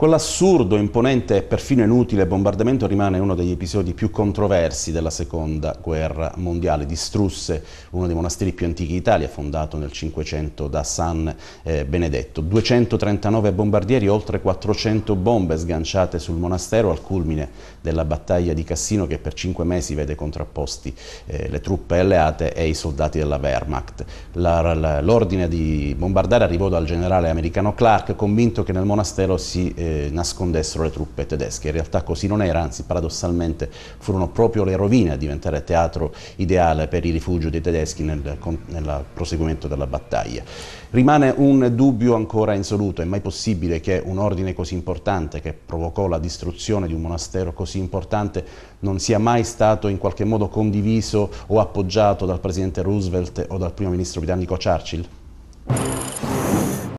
Quell'assurdo, imponente e perfino inutile bombardamento rimane uno degli episodi più controversi della seconda guerra mondiale. Distrusse uno dei monasteri più antichi d'Italia, fondato nel 500 da San eh, Benedetto. 239 bombardieri, oltre 400 bombe sganciate sul monastero al culmine della battaglia di Cassino che per cinque mesi vede contrapposti eh, le truppe alleate e i soldati della Wehrmacht. L'ordine di bombardare arrivò dal generale americano Clark, convinto che nel monastero si eh, eh, nascondessero le truppe tedesche. In realtà così non era, anzi paradossalmente furono proprio le rovine a diventare teatro ideale per il rifugio dei tedeschi nel, nel proseguimento della battaglia. Rimane un dubbio ancora insoluto, è mai possibile che un ordine così importante che provocò la distruzione di un monastero così importante non sia mai stato in qualche modo condiviso o appoggiato dal presidente Roosevelt o dal primo ministro britannico Churchill?